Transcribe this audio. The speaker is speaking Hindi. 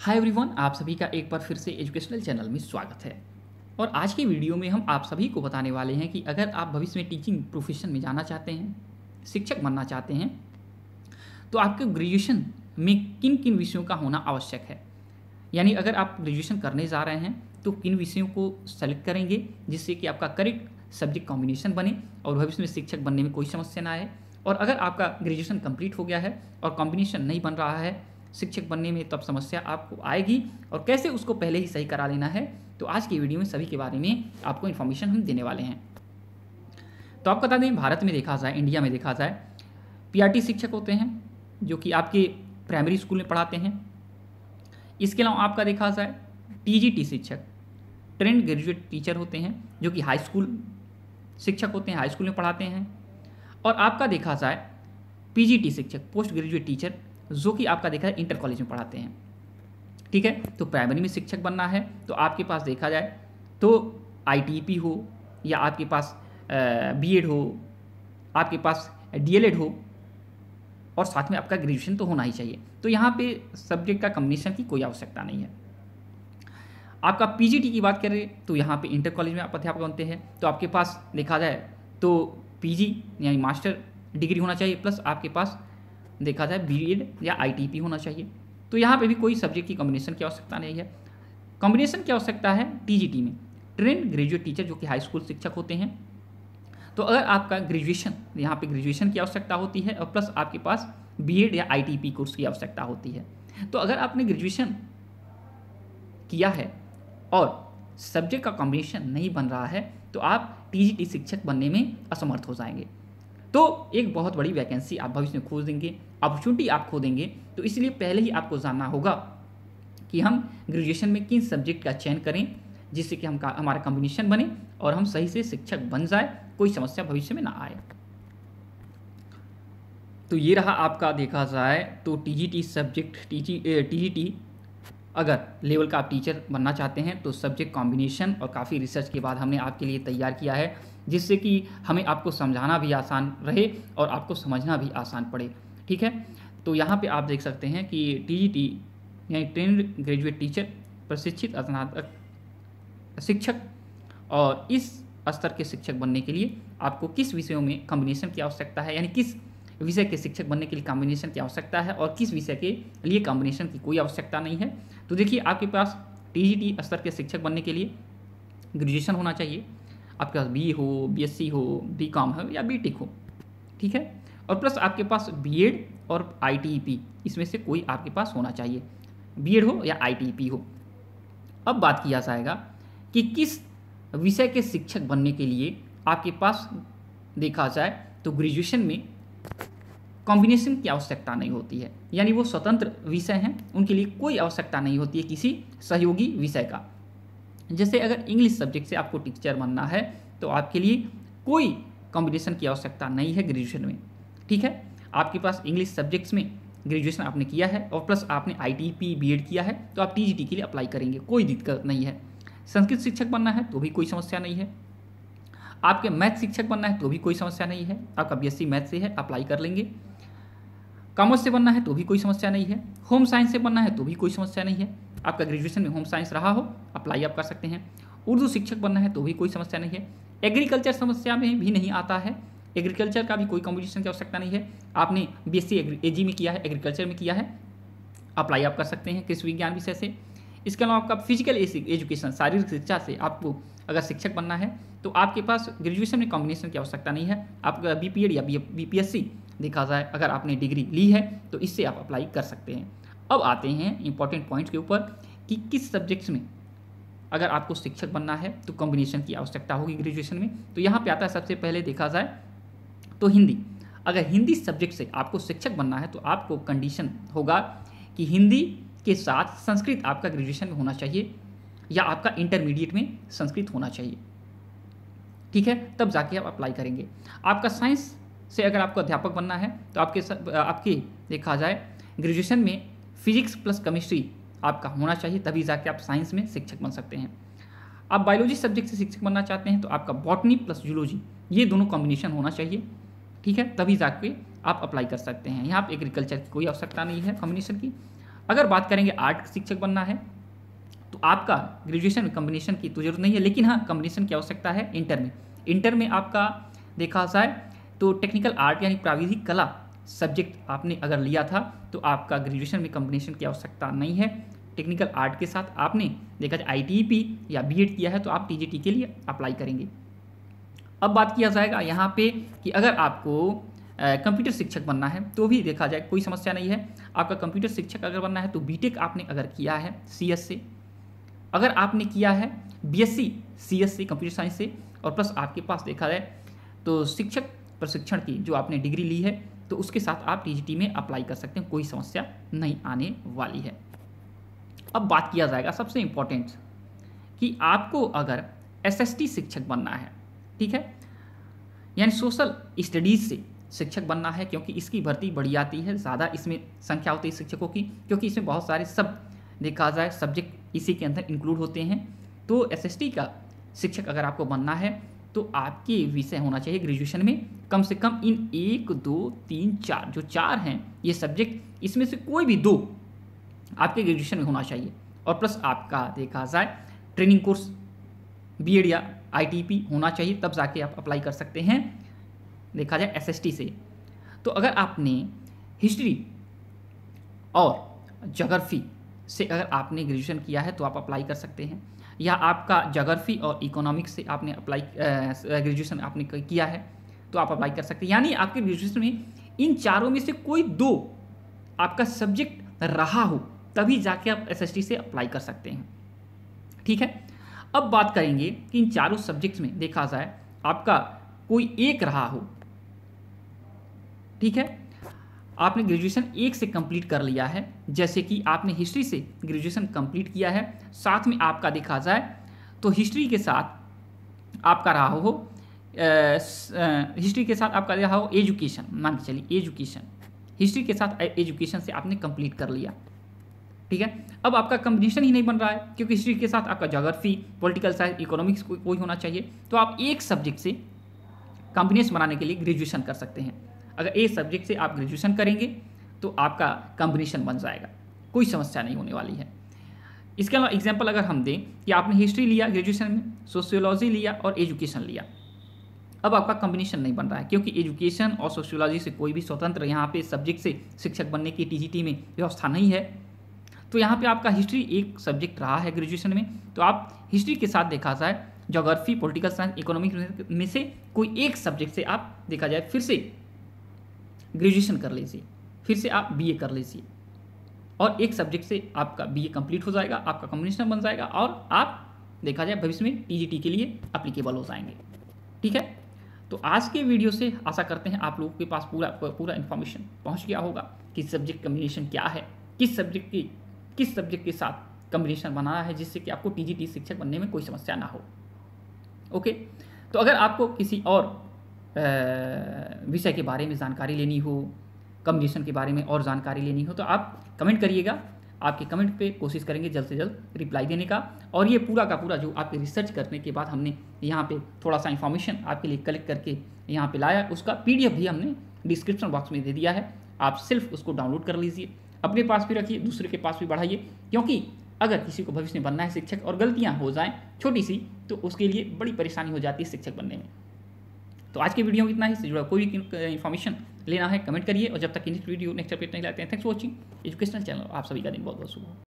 हाय एवरीवन आप सभी का एक बार फिर से एजुकेशनल चैनल में स्वागत है और आज के वीडियो में हम आप सभी को बताने वाले हैं कि अगर आप भविष्य में टीचिंग प्रोफेशन में जाना चाहते हैं शिक्षक बनना चाहते हैं तो आपके ग्रेजुएशन में किन किन विषयों का होना आवश्यक है यानी अगर आप ग्रेजुएशन करने जा रहे हैं तो किन विषयों को सेलेक्ट करेंगे जिससे कि आपका करेक्ट सब्जेक्ट कॉम्बिनेशन बने और भविष्य में शिक्षक बनने में कोई समस्या ना आए और अगर आपका ग्रेजुएशन कंप्लीट हो गया है और कॉम्बिनेशन नहीं बन रहा है शिक्षक बनने में तब समस्या आपको आएगी और कैसे उसको पहले ही सही करा लेना है तो आज की वीडियो में सभी के बारे में आपको इन्फॉर्मेशन हम देने वाले हैं तो आपको बता दें भारत में देखा जाए इंडिया में देखा जाए पी शिक्षक होते हैं जो कि आपके प्राइमरी स्कूल में पढ़ाते हैं इसके अलावा आपका देखा जाए टीजीटी शिक्षक ट्रेंड ग्रेजुएट टीचर होते हैं जो कि हाई स्कूल शिक्षक होते हैं हाई स्कूल में पढ़ाते हैं और आपका देखा जाए पीजीटी शिक्षक पोस्ट ग्रेजुएट टीचर जो कि आपका देखा है इंटर कॉलेज में पढ़ाते हैं ठीक है तो प्राइमरी में शिक्षक बनना है तो आपके पास देखा जाए तो आई e हो या आपके पास बी एड हो आपके पास डी हो और साथ में आपका ग्रेजुएशन तो होना ही चाहिए तो यहाँ पे सब्जेक्ट का कम्बिनेशन की कोई आवश्यकता नहीं है आपका पीजीटी की बात करें तो यहाँ पे इंटर कॉलेज में आप अध्यापक बनते हैं तो आपके पास देखा जाए तो पीजी यानी मास्टर डिग्री होना चाहिए प्लस आपके पास देखा जाए बी e या आई होना चाहिए तो यहाँ पे भी कोई सब्जेक्ट की कॉम्बिनेशन की आवश्यकता नहीं है कॉम्बिनेशन की आवश्यकता है टी में ट्रेन ग्रेजुएट टीचर जो कि हाई स्कूल शिक्षक होते हैं तो अगर आपका ग्रेजुएशन यहाँ पे ग्रेजुएशन की आवश्यकता होती है और प्लस आपके पास बीएड e या आईटीपी कोर्स की आवश्यकता होती है तो अगर आपने ग्रेजुएशन किया है और सब्जेक्ट का कॉम्बिनेशन नहीं बन रहा है तो आप टीजीटी शिक्षक बनने में असमर्थ हो जाएंगे तो एक बहुत बड़ी वैकेंसी आप भविष्य में खोज देंगे अपॉर्चुनिटी आप खो देंगे तो इसलिए पहले ही आपको जानना होगा कि हम ग्रेजुएशन में किन सब्जेक्ट का चयन करें जिससे कि हम का, हमारा कॉम्बिनेशन बने और हम सही से शिक्षक बन जाए कोई समस्या भविष्य में ना आए तो ये रहा आपका देखा जाए तो टी सब्जेक्ट टी जी अगर लेवल का आप टीचर बनना चाहते हैं तो सब्जेक्ट कॉम्बिनेशन और काफ़ी रिसर्च के बाद हमने आपके लिए तैयार किया है जिससे कि हमें आपको समझाना भी आसान रहे और आपको समझना भी आसान पड़े ठीक है तो यहाँ पे आप देख सकते हैं कि टी टी यानी ट्रेन ग्रेजुएट टीचर प्रशिक्षित स्नातक शिक्षक और इस स्तर के शिक्षक बनने के लिए आपको किस विषयों में कॉम्बिनेशन की आवश्यकता है यानी किस विषय के शिक्षक बनने के लिए कॉम्बिनेशन की आवश्यकता है और किस विषय के लिए कॉम्बिनेशन की कोई आवश्यकता नहीं है तो देखिए आपके पास टी स्तर के शिक्षक बनने के लिए ग्रेजुएशन होना चाहिए आपके पास बी e हो बी हो बी हो या बी हो ठीक है और प्लस आपके पास बी और आई e इसमें से कोई आपके पास होना चाहिए बी हो या आई e हो अब बात किया जाएगा कि किस विषय के शिक्षक बनने के लिए आपके पास देखा जाए तो ग्रेजुएशन में कॉम्बिनेशन की आवश्यकता नहीं होती है यानी वो स्वतंत्र विषय हैं उनके लिए कोई आवश्यकता नहीं होती है किसी सहयोगी विषय का जैसे अगर इंग्लिश सब्जेक्ट से आपको टीचर बनना है तो आपके लिए कोई कॉम्बिनेशन की आवश्यकता नहीं है ग्रेजुएशन में ठीक है आपके पास इंग्लिश सब्जेक्ट्स में ग्रेजुएशन आपने किया है और प्लस आपने I T P B Ed किया है तो आप टी के लिए अप्लाई करेंगे कोई दिक्कत नहीं है संस्कृत शिक्षक बनना है तो भी कोई समस्या नहीं है आपके मैथ शिक्षक बनना है तो भी कोई समस्या नहीं है आपका सी मैथ से है अप्लाई कर लेंगे कॉमर्स से बनना है तो भी कोई समस्या नहीं है होम साइंस से बनना है तो भी कोई समस्या नहीं है आपका ग्रेजुएशन में होम साइंस रहा हो अप्लाई आप कर सकते हैं उर्दू शिक्षक बनना है तो भी कोई समस्या नहीं है एग्रीकल्चर समस्या में भी नहीं आता है एग्रीकल्चर का भी कोई कॉम्पिटिशन की आवश्यकता नहीं है आपने बी एस जी में किया है एग्रीकल्चर में किया है अप्लाई आप कर सकते हैं कृषि विज्ञान विषय से इसके अलावा आपका फिजिकल एजुकेशन शारीरिक शिक्षा से आपको अगर शिक्षक बनना है तो आपके पास ग्रेजुएशन में कॉम्बिनेशन की आवश्यकता नहीं है आपका बी पी एड या बी पी एस सी देखा जाए अगर आपने डिग्री ली है तो इससे आप अप्लाई कर सकते हैं अब आते हैं इंपॉर्टेंट पॉइंट के ऊपर कि किस सब्जेक्ट्स में अगर आपको शिक्षक बनना है तो कॉम्बिनेशन की आवश्यकता होगी ग्रेजुएशन में तो यहाँ पे आता है सबसे पहले देखा जाए तो हिंदी अगर हिंदी सब्जेक्ट से आपको शिक्षक बनना है तो आपको कंडीशन होगा कि हिंदी के साथ संस्कृत आपका ग्रेजुएशन में होना चाहिए या आपका इंटरमीडिएट में संस्कृत होना चाहिए ठीक है तब जाके आप अप्लाई करेंगे आपका साइंस से अगर आपको अध्यापक बनना है तो आपके सब, आपके देखा जाए ग्रेजुएशन में फिजिक्स प्लस केमिस्ट्री आपका होना चाहिए तभी जाके आप साइंस में शिक्षक बन सकते हैं आप बायोलॉजी सब्जेक्ट से शिक्षक बनना चाहते हैं तो आपका बॉटनी प्लस जूलॉजी ये दोनों कॉम्बिनेशन होना चाहिए ठीक है तभी जाके आप अप्लाई कर सकते हैं यहाँ पर एग्रीकल्चर की कोई आवश्यकता नहीं है कॉम्बिनेशन की अगर बात करेंगे आर्ट शिक्षक बनना है तो आपका ग्रेजुएशन में कम्बिनेशन की तो जरूरत नहीं है लेकिन हाँ कम्बिनेशन की आवश्यकता है इंटर में इंटर में आपका देखा जाए तो टेक्निकल आर्ट यानी प्राविधिक कला सब्जेक्ट आपने अगर लिया था तो आपका ग्रेजुएशन में कम्बिनेशन की आवश्यकता नहीं है टेक्निकल आर्ट के साथ आपने देखा जाए आई e या बी किया है तो आप टी के लिए अप्लाई करेंगे अब बात किया जाएगा यहाँ पे कि अगर आपको कंप्यूटर शिक्षक बनना है तो भी देखा जाए कोई समस्या नहीं है आपका कंप्यूटर शिक्षक अगर बनना है तो बी आपने अगर किया है सी से अगर आपने किया है बी एस से कंप्यूटर साइंस से और प्लस आपके पास देखा जाए तो शिक्षक प्रशिक्षण की जो आपने डिग्री ली है तो उसके साथ आप टी में अप्लाई कर सकते हैं कोई समस्या नहीं आने वाली है अब बात किया जाएगा सबसे इम्पोर्टेंट कि आपको अगर एसएसटी शिक्षक बनना है ठीक है यानी सोशल स्टडीज़ से शिक्षक बनना है क्योंकि इसकी भर्ती बढ़ी आती है ज़्यादा इसमें संख्या होती है शिक्षकों की क्योंकि इसमें बहुत सारे सब देखा जाए सब्जेक्ट इसी के अंदर इंक्लूड होते हैं तो एस का शिक्षक अगर आपको बनना है तो आपके विषय होना चाहिए ग्रेजुएशन में कम से कम इन एक दो तीन चार जो चार हैं ये सब्जेक्ट इसमें से कोई भी दो आपके ग्रेजुएशन में होना चाहिए और प्लस आपका देखा जाए ट्रेनिंग कोर्स बीएड या आई होना चाहिए तब जाके आप अप्लाई कर सकते हैं देखा जाए एस से तो अगर आपने हिस्ट्री और जोग्राफी से अगर आपने ग्रेजुएशन किया है तो आप अप्लाई कर सकते हैं या आपका जोग्राफी और इकोनॉमिक्स से आपने अप्लाई ग्रेजुएशन आपने किया है तो आप अप्लाई कर सकते हैं यानी आपके ग्रेजुएशन में इन चारों में से कोई दो आपका सब्जेक्ट रहा हो तभी जाके आप एस से अप्लाई कर सकते हैं ठीक है अब बात करेंगे कि इन चारों सब्जेक्ट्स में देखा जाए आपका कोई एक रहा हो ठीक है आपने ग्रेजुएशन एक से कंप्लीट कर लिया है जैसे कि आपने हिस्ट्री से ग्रेजुएशन कंप्लीट किया है साथ में आपका देखा जाए तो हिस्ट्री के साथ आपका रहा हो हिस्ट्री के साथ आपका रहा हो एजुकेशन मान के चलिए एजुकेशन हिस्ट्री के साथ एजुकेशन से आपने कंप्लीट कर लिया ठीक है अब आपका कंपटीशन ही नहीं बन रहा है क्योंकि हिस्ट्री के साथ आपका जोग्राफी पॉलिटिकल साइंस इकोनॉमिक्स कोई कोई होना चाहिए तो आप एक सब्जेक्ट से कॉम्बिनेशन बनाने के लिए ग्रेजुएशन कर सकते हैं अगर एक सब्जेक्ट से आप ग्रेजुएशन करेंगे तो आपका कंबिनेशन बन जाएगा कोई समस्या नहीं होने वाली है इसके अलावा एग्जाम्पल अगर हम दें कि आपने हिस्ट्री लिया ग्रेजुएशन में सोशियोलॉजी लिया और एजुकेशन लिया अब आपका कंबिनेशन नहीं बन रहा है क्योंकि एजुकेशन और सोशियोलॉजी से कोई भी स्वतंत्र यहाँ पे सब्जेक्ट से शिक्षक बनने की टीजीटी में व्यवस्था नहीं है तो यहाँ पे आपका हिस्ट्री एक सब्जेक्ट रहा है ग्रेजुएशन में तो आप हिस्ट्री के साथ देखा जाए जोग्राफी पोलिटिकल साइंस इकोनॉमिक में से कोई एक सब्जेक्ट से आप देखा जाए फिर से ग्रेजुएशन कर लीजिए फिर से आप बीए कर लीजिए और एक सब्जेक्ट से आपका बीए कंप्लीट हो जाएगा आपका कम्बिनेशन बन जाएगा और आप देखा जाए भविष्य में टीजीटी के लिए अप्लीकेबल हो जाएंगे ठीक है तो आज के वीडियो से आशा करते हैं आप लोगों के पास पूरा पूरा इन्फॉर्मेशन पहुंच गया होगा कि सब्जेक्ट कम्बिनेशन क्या है किस सब्जेक्ट की किस सब्जेक्ट के साथ कम्बिनेशन बनाना है जिससे कि आपको टी शिक्षक बनने में कोई समस्या ना हो ओके तो अगर आपको किसी और विषय के बारे में जानकारी लेनी हो कम्बिनेशन के बारे में और जानकारी लेनी हो तो आप कमेंट करिएगा आपके कमेंट पे कोशिश करेंगे जल्द से जल्द रिप्लाई देने का और ये पूरा का पूरा जो आपके रिसर्च करने के बाद हमने यहाँ पे थोड़ा सा इन्फॉर्मेशन आपके लिए कलेक्ट करके यहाँ पे लाया उसका पीडीएफ भी हमने डिस्क्रिप्शन बॉक्स में दे दिया है आप सिर्फ उसको डाउनलोड कर लीजिए अपने पास भी रखिए दूसरे के पास भी बढ़ाइए क्योंकि अगर किसी को भविष्य में बनना है शिक्षक और गलतियाँ हो जाएँ छोटी सी तो उसके लिए बड़ी परेशानी हो जाती है शिक्षक बनने में तो आज के वीडियो में इतना ही इससे जुड़ा कोई भी इन्फॉर्मेशन लेना है कमेंट करिए और जब तक इन नेक्स्ट वीडियो नेक्स्ट अपडेट नहीं लाते हैं थैंक्स वॉचिंग एजुकेशनल चैनल आप सभी का दिन बहुत बहुत शुभ